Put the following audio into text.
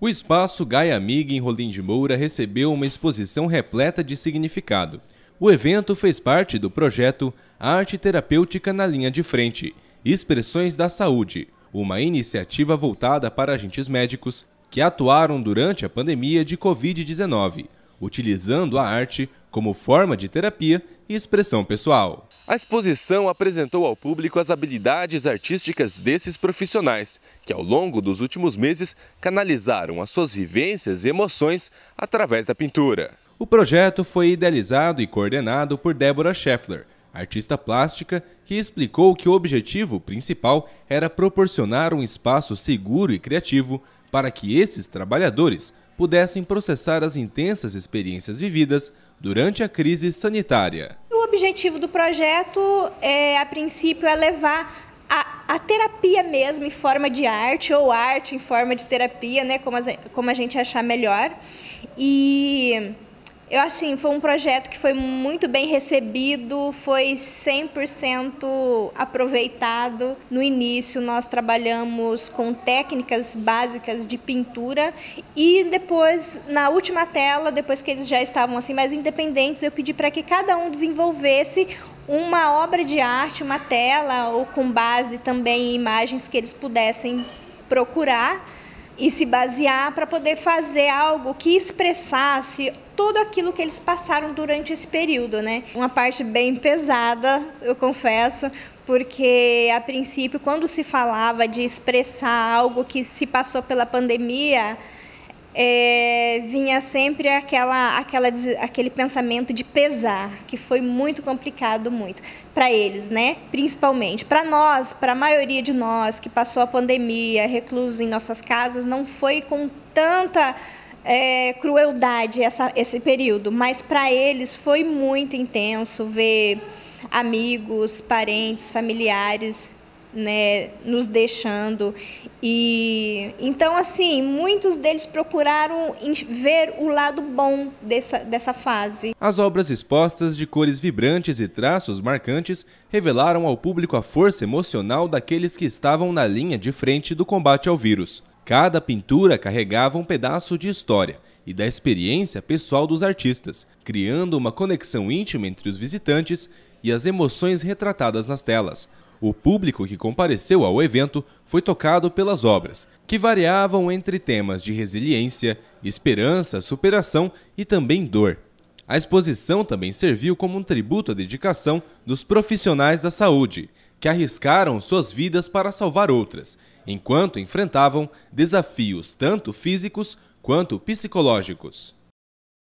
O espaço Gaia Amiga em Rolim de Moura recebeu uma exposição repleta de significado. O evento fez parte do projeto Arte Terapêutica na Linha de Frente Expressões da Saúde, uma iniciativa voltada para agentes médicos que atuaram durante a pandemia de Covid-19, utilizando a arte como forma de terapia e expressão pessoal. A exposição apresentou ao público as habilidades artísticas desses profissionais, que ao longo dos últimos meses canalizaram as suas vivências e emoções através da pintura. O projeto foi idealizado e coordenado por Débora Scheffler, artista plástica, que explicou que o objetivo principal era proporcionar um espaço seguro e criativo para que esses trabalhadores pudessem processar as intensas experiências vividas durante a crise sanitária. O objetivo do projeto, é, a princípio, é levar a, a, terapia mesmo em forma de arte, ou arte em forma de terapia, né, como, a, como a gente achar melhor. E eu assim, foi um projeto que foi muito bem recebido, foi 100% aproveitado. No início nós trabalhamos com técnicas básicas de pintura e depois na última tela, depois que eles já estavam assim mais independentes, eu pedi para que cada um desenvolvesse uma obra de arte, uma tela ou com base também em imagens que eles pudessem procurar e se basear para poder fazer algo que expressasse tudo aquilo que eles passaram durante esse período, né? Uma parte bem pesada, eu confesso, porque a princípio quando se falava de expressar algo que se passou pela pandemia, é, vinha sempre aquela, aquela, aquele pensamento de pesar, que foi muito complicado, muito para eles, né? Principalmente para nós, para a maioria de nós que passou a pandemia, reclusos em nossas casas, não foi com tanta é, crueldade essa, esse período, mas para eles foi muito intenso ver amigos, parentes, familiares né, nos deixando. E então assim, muitos deles procuraram ver o lado bom dessa, dessa fase. As obras expostas de cores vibrantes e traços marcantes revelaram ao público a força emocional daqueles que estavam na linha de frente do combate ao vírus. Cada pintura carregava um pedaço de história e da experiência pessoal dos artistas, criando uma conexão íntima entre os visitantes e as emoções retratadas nas telas. O público que compareceu ao evento foi tocado pelas obras, que variavam entre temas de resiliência, esperança, superação e também dor. A exposição também serviu como um tributo à dedicação dos profissionais da saúde, que arriscaram suas vidas para salvar outras, enquanto enfrentavam desafios tanto físicos quanto psicológicos.